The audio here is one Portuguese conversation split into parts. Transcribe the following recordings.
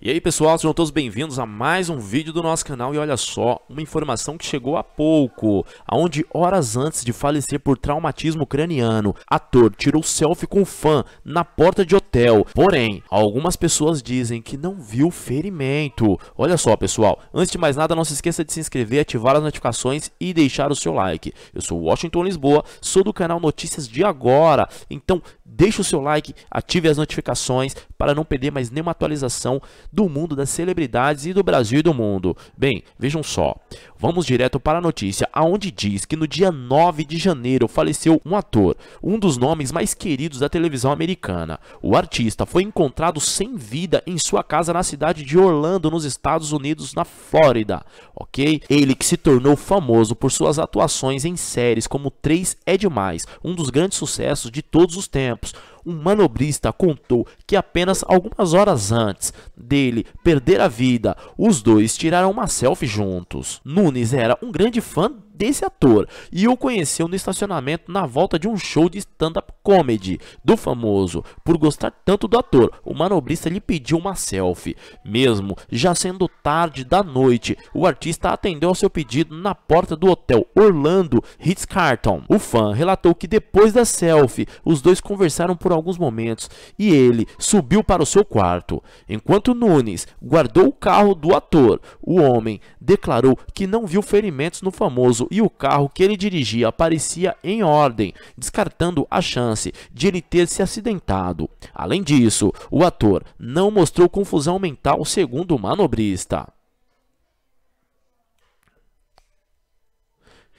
E aí pessoal, sejam todos bem-vindos a mais um vídeo do nosso canal e olha só, uma informação que chegou há pouco, aonde horas antes de falecer por traumatismo ucraniano, ator tirou selfie com fã na porta de hotel, porém, algumas pessoas dizem que não viu ferimento. Olha só pessoal, antes de mais nada não se esqueça de se inscrever, ativar as notificações e deixar o seu like. Eu sou Washington Lisboa, sou do canal Notícias de Agora, então deixe o seu like, ative as notificações para não perder mais nenhuma atualização do mundo das celebridades e do Brasil e do mundo. Bem, vejam só. Vamos direto para a notícia, aonde diz que no dia 9 de janeiro faleceu um ator, um dos nomes mais queridos da televisão americana. O artista foi encontrado sem vida em sua casa na cidade de Orlando, nos Estados Unidos, na Flórida, ok? Ele que se tornou famoso por suas atuações em séries como 3 é Demais, um dos grandes sucessos de todos os tempos um manobrista contou que apenas algumas horas antes dele perder a vida, os dois tiraram uma selfie juntos. Nunes era um grande fã desse ator e o conheceu no estacionamento na volta de um show de stand-up comedy do famoso. Por gostar tanto do ator, o manobrista lhe pediu uma selfie. Mesmo já sendo tarde da noite, o artista atendeu ao seu pedido na porta do hotel Orlando Ritz-Carlton. O fã relatou que depois da selfie, os dois conversaram por alguns momentos e ele subiu para o seu quarto. Enquanto Nunes guardou o carro do ator, o homem declarou que não viu ferimentos no famoso e o carro que ele dirigia parecia em ordem, descartando a chance de ele ter se acidentado. Além disso, o ator não mostrou confusão mental segundo o manobrista.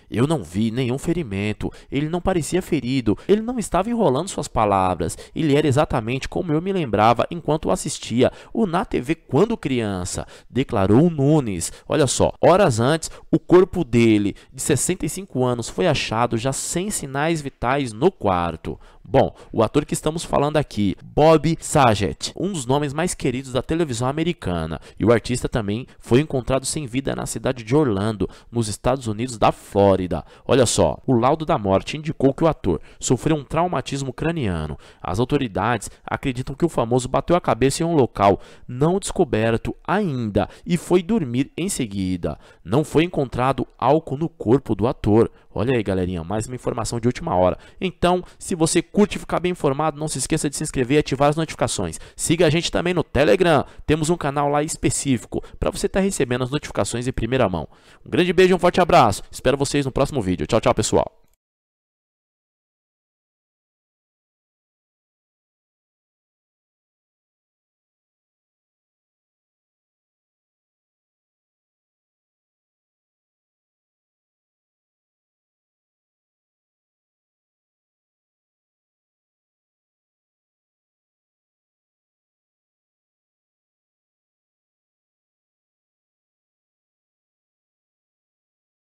Eu não vi nenhum ferimento, ele não parecia ferido, ele não estava enrolando suas palavras, ele era exatamente como eu me lembrava enquanto assistia o Na TV quando criança, declarou Nunes. Olha só, horas antes, o corpo dele, de 65 anos, foi achado já sem sinais vitais no quarto. Bom, o ator que estamos falando aqui, Bob Saget, um dos nomes mais queridos da televisão americana, e o artista também foi encontrado sem vida na cidade de Orlando, nos Estados Unidos da Flórida. Flórida. Olha só, o laudo da morte indicou que o ator sofreu um traumatismo craniano. As autoridades acreditam que o famoso bateu a cabeça em um local não descoberto ainda e foi dormir em seguida. Não foi encontrado álcool no corpo do ator. Olha aí, galerinha, mais uma informação de última hora. Então, se você curte ficar bem informado, não se esqueça de se inscrever e ativar as notificações. Siga a gente também no Telegram. Temos um canal lá específico para você estar tá recebendo as notificações em primeira mão. Um grande beijo, e um forte abraço. Espero vocês no próximo vídeo. Tchau, tchau, pessoal.